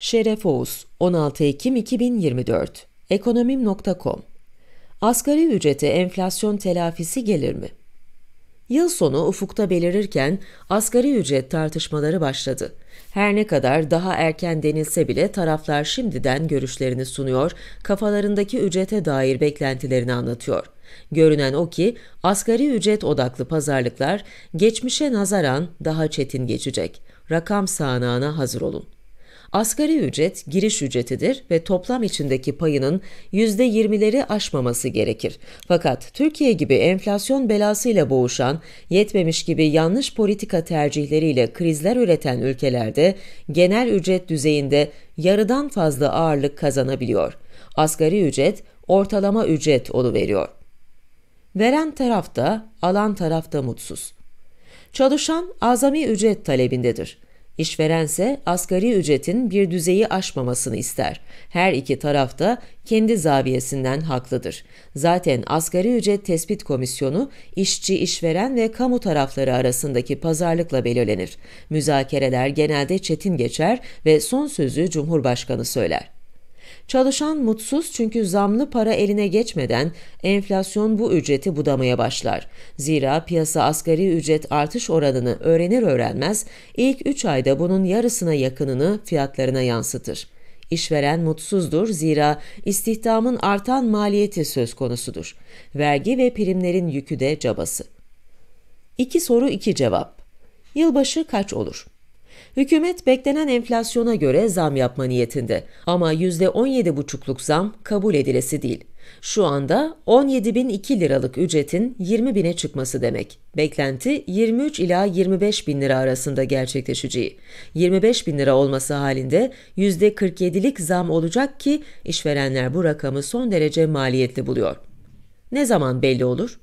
Şeref Oğuz 16 Ekim 2024 Ekonomim.com Asgari ücrete enflasyon telafisi gelir mi? Yıl sonu ufukta belirirken asgari ücret tartışmaları başladı. Her ne kadar daha erken denilse bile taraflar şimdiden görüşlerini sunuyor, kafalarındaki ücrete dair beklentilerini anlatıyor. Görünen o ki asgari ücret odaklı pazarlıklar geçmişe nazaran daha çetin geçecek. Rakam sağanağına hazır olun. Asgari ücret giriş ücretidir ve toplam içindeki payının %20'leri aşmaması gerekir. Fakat Türkiye gibi enflasyon belasıyla boğuşan, yetmemiş gibi yanlış politika tercihleriyle krizler üreten ülkelerde genel ücret düzeyinde yarıdan fazla ağırlık kazanabiliyor. Asgari ücret ortalama ücret oluveriyor. Veren tarafta, alan tarafta mutsuz. Çalışan azami ücret talebindedir. İşverense asgari ücretin bir düzeyi aşmamasını ister. Her iki taraf da kendi zaviyesinden haklıdır. Zaten asgari ücret tespit komisyonu işçi, işveren ve kamu tarafları arasındaki pazarlıkla belirlenir. Müzakereler genelde çetin geçer ve son sözü Cumhurbaşkanı söyler. Çalışan mutsuz çünkü zamlı para eline geçmeden enflasyon bu ücreti budamaya başlar. Zira piyasa asgari ücret artış oranını öğrenir öğrenmez ilk 3 ayda bunun yarısına yakınını fiyatlarına yansıtır. İşveren mutsuzdur zira istihdamın artan maliyeti söz konusudur. Vergi ve primlerin yükü de cabası. İki soru iki cevap. Yılbaşı kaç olur? Hükümet beklenen enflasyona göre zam yapma niyetinde ama %17,5'luk zam kabul edilesi değil. Şu anda 17.002 liralık ücretin 20 bine çıkması demek. Beklenti 23 ila 25 bin lira arasında gerçekleşeceği. 25 bin lira olması halinde %47'lik zam olacak ki işverenler bu rakamı son derece maliyetli buluyor. Ne zaman belli olur?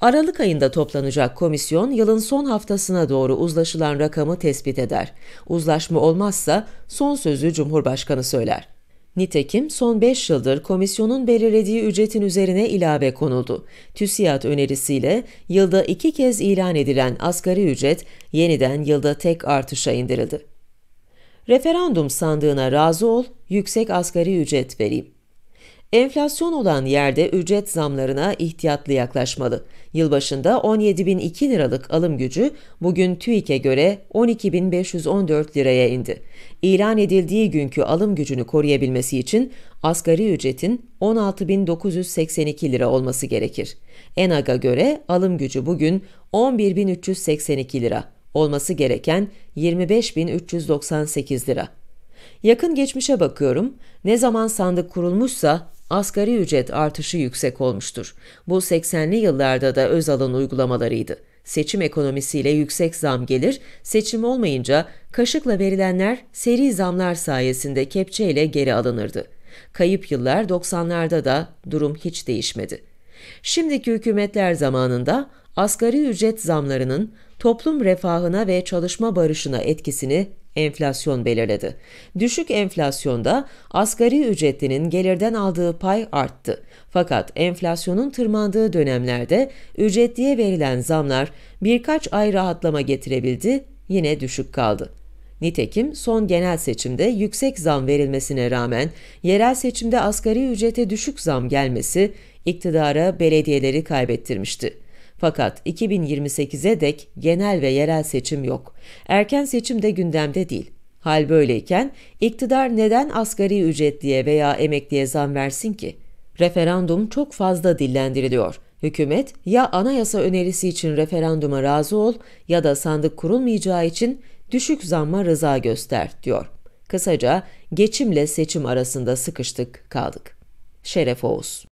Aralık ayında toplanacak komisyon yılın son haftasına doğru uzlaşılan rakamı tespit eder. Uzlaşma olmazsa son sözü Cumhurbaşkanı söyler. Nitekim son 5 yıldır komisyonun belirlediği ücretin üzerine ilave konuldu. TÜSİAD önerisiyle yılda iki kez ilan edilen asgari ücret yeniden yılda tek artışa indirildi. Referandum sandığına razı ol, yüksek asgari ücret vereyim. Enflasyon olan yerde ücret zamlarına ihtiyatlı yaklaşmalı. Yılbaşında 17.002 liralık alım gücü bugün TÜİK'e göre 12.514 liraya indi. İlan edildiği günkü alım gücünü koruyabilmesi için asgari ücretin 16.982 lira olması gerekir. ENAG'a göre alım gücü bugün 11.382 lira olması gereken 25.398 lira. Yakın geçmişe bakıyorum. Ne zaman sandık kurulmuşsa asgari ücret artışı yüksek olmuştur. Bu 80'li yıllarda da Özal'ın uygulamalarıydı. Seçim ekonomisiyle yüksek zam gelir, seçim olmayınca kaşıkla verilenler seri zamlar sayesinde kepçeyle geri alınırdı. Kayıp yıllar 90'larda da durum hiç değişmedi. Şimdiki hükümetler zamanında asgari ücret zamlarının toplum refahına ve çalışma barışına etkisini enflasyon belirledi. Düşük enflasyonda asgari ücretlinin gelirden aldığı pay arttı. Fakat enflasyonun tırmandığı dönemlerde ücretliye verilen zamlar birkaç ay rahatlama getirebildi, yine düşük kaldı. Nitekim son genel seçimde yüksek zam verilmesine rağmen yerel seçimde asgari ücrete düşük zam gelmesi iktidara belediyeleri kaybettirmişti. Fakat 2028'e dek genel ve yerel seçim yok. Erken seçim de gündemde değil. Hal böyleyken iktidar neden asgari ücretliye veya emekliye zam versin ki? Referandum çok fazla dillendiriliyor. Hükümet ya anayasa önerisi için referanduma razı ol ya da sandık kurulmayacağı için düşük zamma rıza göster diyor. Kısaca geçimle seçim arasında sıkıştık kaldık. Şeref Oğuz